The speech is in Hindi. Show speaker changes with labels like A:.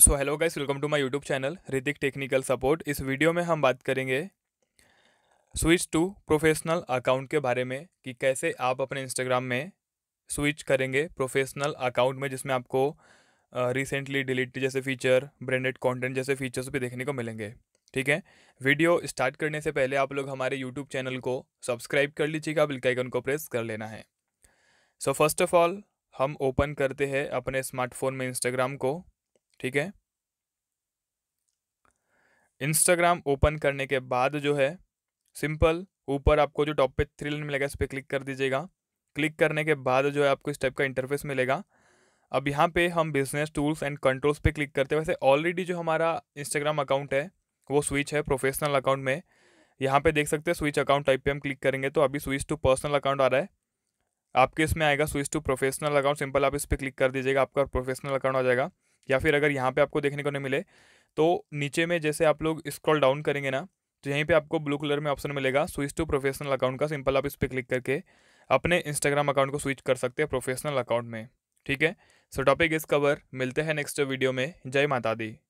A: so hello guys welcome to my YouTube channel Hritik technical support इस वीडियो में हम बात करेंगे स्विच टू प्रोफेशनल अकाउंट के बारे में कि कैसे आप अपने इंस्टाग्राम में स्विच करेंगे प्रोफेशनल अकाउंट में जिसमें आपको रिसेंटली डिलीट जैसे फ़ीचर ब्रांडेड कंटेंट जैसे फीचर्स भी देखने को मिलेंगे ठीक है वीडियो स्टार्ट करने से पहले आप लोग हमारे यूट्यूब चैनल को सब्सक्राइब कर लीजिएगा बिल्कुल को प्रेस कर लेना है सो फर्स्ट ऑफ ऑल हम ओपन करते हैं अपने स्मार्टफोन में इंस्टाग्राम को ठीक है इंस्टाग्राम ओपन करने के बाद जो है सिंपल ऊपर आपको जो टॉप पे थ्री लाइन मिलेगा इस पर क्लिक कर दीजिएगा क्लिक करने के बाद जो है आपको इस टाइप का इंटरफेस मिलेगा अब यहाँ पे हम बिजनेस टूल्स एंड कंट्रोल्स पे क्लिक करते हैं वैसे ऑलरेडी जो हमारा इंस्टाग्राम अकाउंट है वो स्विच है प्रोफेशनल अकाउंट में यहाँ पे देख सकते हैं स्विच अकाउंट टाइप पे हम क्लिक करेंगे तो अभी स्विच टू पर्सनल अकाउंट आ रहा है आपके इसमें आएगा switch to professional account simple आप इस पर क्लिक कर दीजिएगा आपका प्रोफेशनल अकाउंट आ जाएगा या फिर अगर यहाँ पे आपको देखने को नहीं मिले तो नीचे में जैसे आप लोग स्क्रॉल डाउन करेंगे ना तो यहीं पे आपको ब्लू कलर में ऑप्शन मिलेगा स्विच टू प्रोफेशनल अकाउंट का सिंपल आप इस पर क्लिक करके अपने इंस्टाग्राम अकाउंट को स्विच कर सकते हैं प्रोफेशनल अकाउंट में ठीक है सो टॉपिक इस कवर मिलते हैं नेक्स्ट वीडियो में जय माता दी